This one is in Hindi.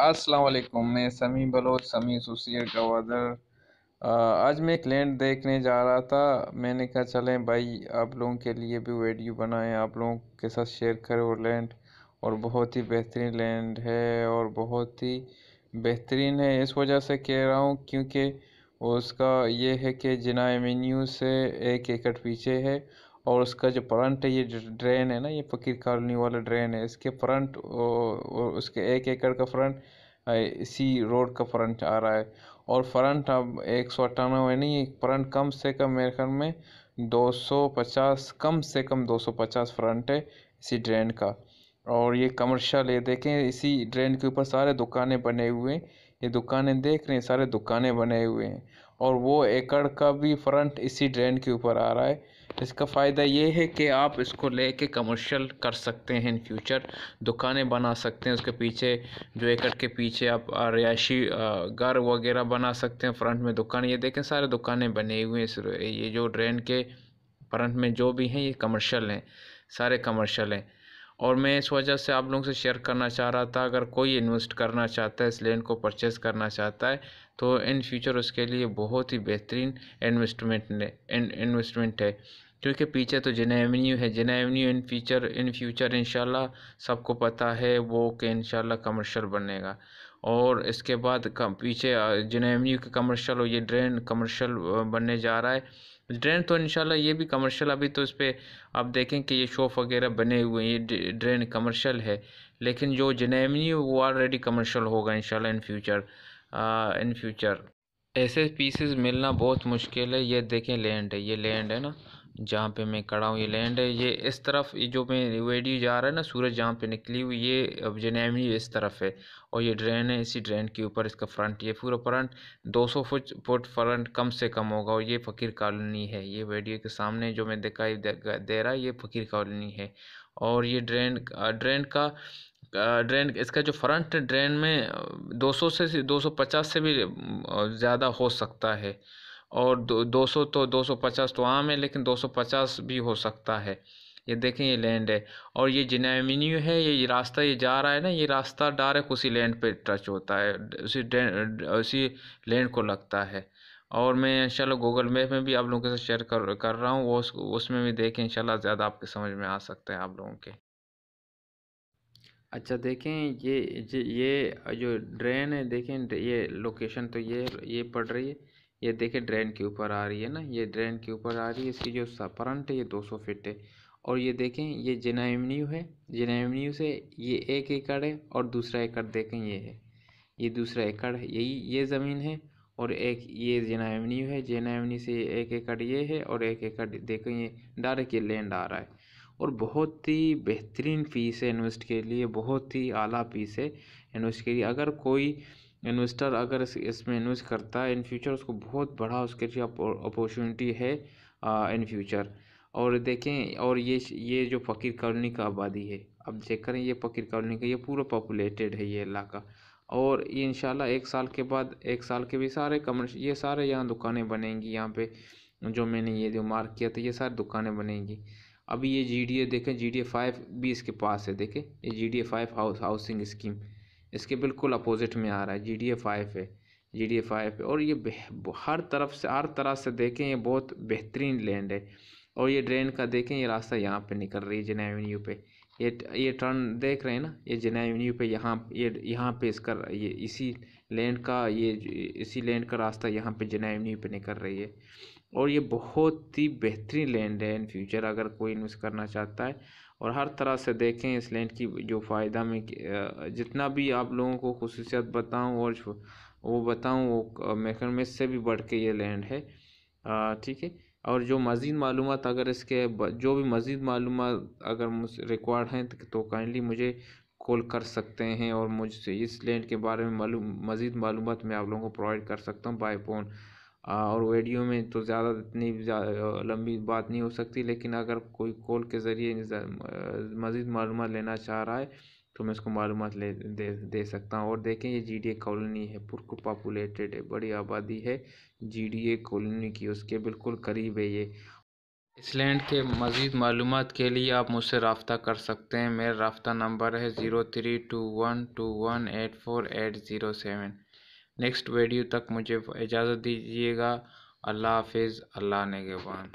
अस्सलाम मैं समी बलोच समी सुशी गवादर आज मैं एक लैंड देखने जा रहा था मैंने कहा चलें भाई आप लोगों के लिए भी वीडियो बनाएं आप लोगों के साथ शेयर करें वो लैंड और बहुत ही बेहतरीन लैंड है और बहुत ही बेहतरीन है इस वजह से कह रहा हूँ क्योंकि उसका ये है कि जिना एवेन्यू से एक एकड़ पीछे है और उसका जो फ्रंट है ये ड्रेन है ना ये फकीर कॉलोनी वाला ड्रेन है इसके फ्रंट उसके एक एकड़ का फ्रंट इसी रोड का फ्रंट आ रहा है और फ्रंट अब एक सौ अट्ठानवे नहीं फ्रंट कम से कम मेरे ख्याल में दो सौ पचास कम से कम दो सौ पचास फ्रंट है इसी ड्रेन का और ये कमर्शल ये देखें इसी ड्रेन के ऊपर सारे दुकानें बने हुए हैं ये दुकानें देख रहे हैं सारे दुकानें बने हुए हैं और वो एकड़ का भी फ्रंट इसी ड्रेन के ऊपर आ रहा है इसका फ़ायदा ये है कि आप इसको ले कर कमर्शल कर सकते हैं इन फ्यूचर दुकानें बना सकते हैं उसके पीछे जो एकड़ के पीछे आप रिहायशी घर वगैरह बना सकते हैं फ्रंट में दुकान ये देखें सारे दुकानें बनी हुई हैं ये जो ड्रेन के फ्रंट में जो भी हैं ये कमर्शल हैं सारे कमर्शल हैं और मैं इस वजह से आप लोगों से शेयर करना चाह रहा था अगर कोई इन्वेस्ट करना चाहता है इस लैंड को परचेज़ करना चाहता है तो इन फ्यूचर उसके लिए बहुत ही बेहतरीन इन्वेस्टमेंट ने इन्वेस्टमेंट है क्योंकि पीछे तो जिना एवेन्यू है Jinnah Avenue in future in future इन सबको पता है वो कि इन कमर्शियल बनेगा और इसके बाद पीछे जिना एवेन्यू के कमर्शियल और ये ड्रेन कमर्शियल बनने जा रहा है ड्रेन तो इंशाल्लाह ये भी कमर्शियल अभी तो इस पर आप देखें कि ये शॉप वगैरह बने हुए हैं ये ड्रेन कमर्शियल है लेकिन जो जनेमनी वो ऑलरेडी कमर्शियल होगा इंशाल्लाह इन फ्यूचर इन फ्यूचर ऐसे पीसेस मिलना बहुत मुश्किल है ये देखें लैंड है ये लैंड है ना जहाँ पे मैं खड़ा हूँ ये लैंड है ये इस तरफ ये जो मैं वीडियो जा रहा है ना सूरज जहाँ पे निकली हुई ये अब जनेमी इस तरफ है और ये ड्रेन है इसी ड्रेन के ऊपर इसका फ्रंट ये पूरा फ्रंट 200 फुट फुट फ्रंट कम से कम होगा और ये फ़कीर कॉलोनी है ये वेडियो के सामने जो मैं दिखाई दे रहा है ये फ़कीर कॉलोनी है और ये ड्रेन ड्रेन का ड्रेन इसका जो फ्रंट ड्रेन में दो से दो से भी ज़्यादा हो सकता है और दो दो सौ तो दो सौ पचास तो आम है लेकिन दो सौ पचास भी हो सकता है ये देखें ये लैंड है और ये जिनामिन्यू है ये रास्ता ये जा रहा है ना ये रास्ता डायरेक्ट उसी लैंड पे टच होता है उसी उसी लैंड को लगता है और मैं इंशाल्लाह गूगल मैप में भी आप लोगों के साथ शेयर कर कर रहा हूँ वो उसमें भी देखें इंशाल्लाह ज़्यादा आपके समझ में आ सकते हैं आप लोगों के अच्छा देखें ये ये जो ड्रेन है देखें ये लोकेशन तो ये ये पड़ रही है ये देखिए ड्रेन के ऊपर आ रही है ना ये ड्रेन के ऊपर आ रही है इसकी जो फ्रंट है ये 200 फिट है और ये देखें ये जेनाइमन्यू एवन्यू है जेनाइमन्यू एवन्यू से ये एक एकड़ है और दूसरा एकड़ देखें ये है ये दूसरा एकड़ है यही ये ज़मीन है और एक ये जेनाइमन्यू एवन्यू है जिना से एक एकड़ ये है और एक एकड़ देखें ये डायरेक्ट ये लैंड आ रहा है और बहुत ही बेहतरीन फीस है इन्वेस्ट के लिए बहुत ही आला फीस है इन्वेस्ट के लिए अगर कोई इन्वेस्टर अगर इसमें इन्वेस्ट करता है इन फ्यूचर उसको बहुत बड़ा उसके लिए अपॉर्चुनिटी है इन फ्यूचर और देखें और ये ये जो फ़कीर कॉलोनी का आबादी है अब चेक करें ये फ़कीर कॉलोनी का ये पूरा पॉपुलेटेड है ये इलाका और ये शाला एक साल के बाद एक साल के भी सारे कमर्श ये सारे यहाँ दुकानें बनेंगी यहाँ पे जो मैंने ये जो मार्क किया था ये सारी दुकानें बनेंगी अभी ये जी डी ए देखें जी डी ए फाइव भी इसके पास है देखें ये G D A five house housing scheme इसके बिल्कुल अपोजिट में आ रहा है जी डी ए फाइव है जी डी ए फाइव है और ये हर तरफ से हर तरह से देखें ये बहुत बेहतरीन लैंड है और ये ड्रेन का देखें ये रास्ता यहाँ पे निकल रही है जना एवेन्यू पे ये ये टर्न देख रहे हैं ना ये जना एवेन्यू पे यहाँ ये यहाँ पे इसका ये इसी लैंड का ये इसी लैंड का रास्ता यहाँ पे जना एवेन्यू पे निकल रही है और ये बहुत ही बेहतरीन लैंड है इन फ्यूचर अगर कोई इन्वेस्ट करना चाहता है और हर तरह से देखें इस लैंड की जो फ़ायदा में जितना भी आप लोगों को खसूसियात बताऊँ और वो बताऊँ वो मैकनमेस से भी बढ़ के ये लैंड है ठीक है और जो मज़ीद मालूम अगर इसके जो भी मज़ीद मालूम अगर मुझ रिक्वायर्ड हैं तो काइंडली तो मुझे कॉल कर सकते हैं और मुझसे इस लैंड के बारे में मालूम मज़ीद मालूम मैं आप लोगों को प्रोवाइड कर सकता हूँ बाई फ़ोन और वीडियो में तो ज़्यादा इतनी लंबी बात नहीं हो सकती लेकिन अगर कोई कॉल के ज़रिए मज़ीद मालूम लेना चाह रहा है तो मैं इसको मालूम ले दे दे सकता हूँ और देखें ये जी डी ए कॉलोनी है पुरख पॉपुलेटेड है बड़ी आबादी है जी डी ए कॉलोनी की उसके बिल्कुल करीब है ये इस लैंड के मज़ीद मालूम के लिए आप मुझसे रबता कर सकते हैं मेरा रबता नंबर है zero three two one two one eight four eight zero seven next video तक मुझे इजाज़त दीजिएगा अल्लाह हाफिज़ अल्लाह नेगेबान